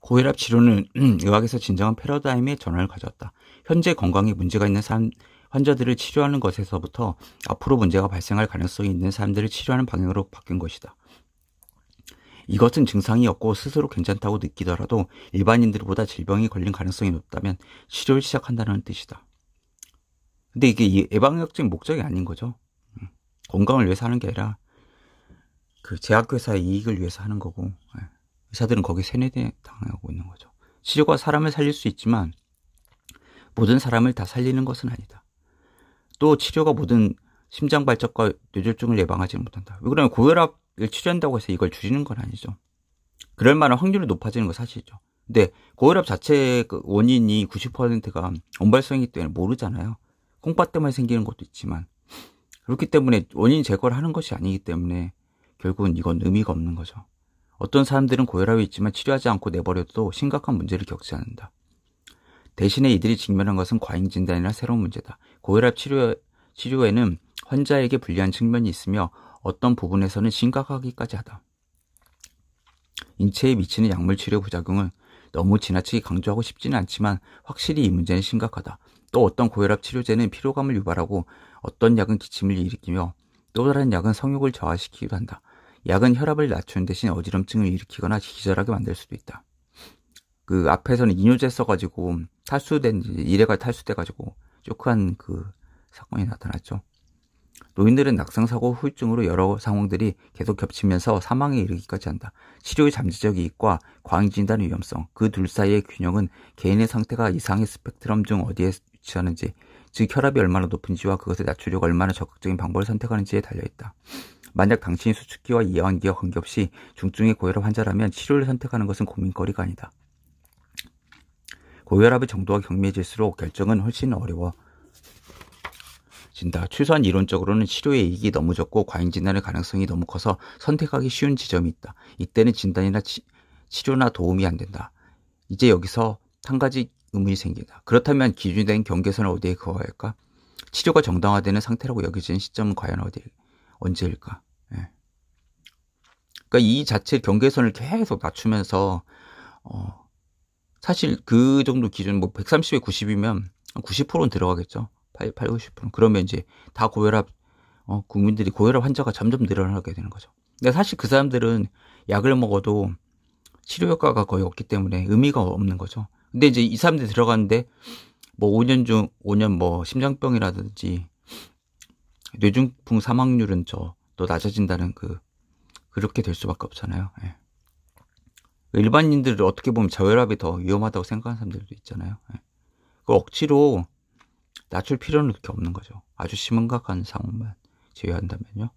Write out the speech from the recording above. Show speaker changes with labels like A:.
A: 고혈압 치료는 음, 의학에서 진정한 패러다임의 전환을 가졌다. 현재 건강에 문제가 있는 사람, 환자들을 치료하는 것에서부터 앞으로 문제가 발생할 가능성이 있는 사람들을 치료하는 방향으로 바뀐 것이다. 이것은 증상이 없고 스스로 괜찮다고 느끼더라도 일반인들보다 질병이 걸린 가능성이 높다면 치료를 시작한다는 뜻이다. 근데 이게 예방의학적인 목적이 아닌 거죠. 음, 건강을 위해서 하는 게 아니라 그 제약회사의 이익을 위해서 하는 거고. 예. 의사들은 거기에 세뇌당하고 있는 거죠. 치료가 사람을 살릴 수 있지만 모든 사람을 다 살리는 것은 아니다. 또 치료가 모든 심장 발작과 뇌졸중을 예방하지는 못한다. 왜 그러면 고혈압을 치료한다고 해서 이걸 줄이는 건 아니죠. 그럴 만한 확률이 높아지는 건 사실이죠. 근데 고혈압 자체의 그 원인이 90%가 온발성이기 때문에 모르잖아요. 콩팥 때문에 생기는 것도 있지만 그렇기 때문에 원인 제거를 하는 것이 아니기 때문에 결국은 이건 의미가 없는 거죠. 어떤 사람들은 고혈압이 있지만 치료하지 않고 내버려둬도 심각한 문제를 겪지 않는다. 대신에 이들이 직면한 것은 과잉 진단이나 새로운 문제다. 고혈압 치료, 치료에는 환자에게 불리한 측면이 있으며 어떤 부분에서는 심각하기까지 하다. 인체에 미치는 약물 치료 부작용은 너무 지나치게 강조하고 싶지는 않지만 확실히 이 문제는 심각하다. 또 어떤 고혈압 치료제는 피로감을 유발하고 어떤 약은 기침을 일으키며 또 다른 약은 성욕을 저하시키기도 한다. 약은 혈압을 낮추는 대신 어지럼증을 일으키거나 기절하게 만들 수도 있다. 그 앞에서는 이뇨제 써가지고 탈수된 이래가 탈수돼가지고 쇼크한 그 사건이 나타났죠. 노인들은 낙상사고 후유증으로 여러 상황들이 계속 겹치면서 사망에 이르기까지 한다. 치료의 잠재적 이익과 과잉진단의 위험성, 그 둘 사이의 균형은 개인의 상태가 이상의 스펙트럼 중 어디에 위치하는지, 즉 혈압이 얼마나 높은지와 그것을 낮추려고 얼마나 적극적인 방법을 선택하는지에 달려있다. 만약 당신이 수축기와 이완기와 관계없이 중증의 고혈압 환자라면 치료를 선택하는 것은 고민거리가 아니다. 고혈압의 정도가 경미해질수록 결정은 훨씬 어려워. 진다. 최소한 이론적으로는 치료의 이익이 너무 적고 과잉 진단의 가능성이 너무 커서 선택하기 쉬운 지점이 있다. 이때는 진단이나 치, 치료나 도움이 안 된다. 이제 여기서 한 가지 의문이 생긴다. 그렇다면 기준된 경계선을 어디에 그어야 할까? 치료가 정당화되는 상태라고 여겨지는 시점은 과연 어디일까 언제일까? 예. 그러니까 이 자체 경계선을 계속 낮추면서 어 사실 그 정도 기준 뭐 130에 90이면 90%는 들어가겠죠. 8, 8, 90%. 그러면 이제 다 고혈압 어 국민들이 고혈압 환자가 점점 늘어나게 되는 거죠. 근데 사실 그 사람들은 약을 먹어도 치료 효과가 거의 없기 때문에 의미가 없는 거죠. 근데 이제 이 사람들이 들어갔는데 뭐 5년 중 5년 뭐 심장병이라든지 뇌중풍 사망률은 저 또 낮아진다는 그 그렇게 될 수밖에 없잖아요. 예. 일반인들을 어떻게 보면 저혈압이 더 위험하다고 생각하는 사람들도 있잖아요. 예. 그 억지로 낮출 필요는 그렇게 없는 거죠. 아주 심각한 상황만 제외한다면요.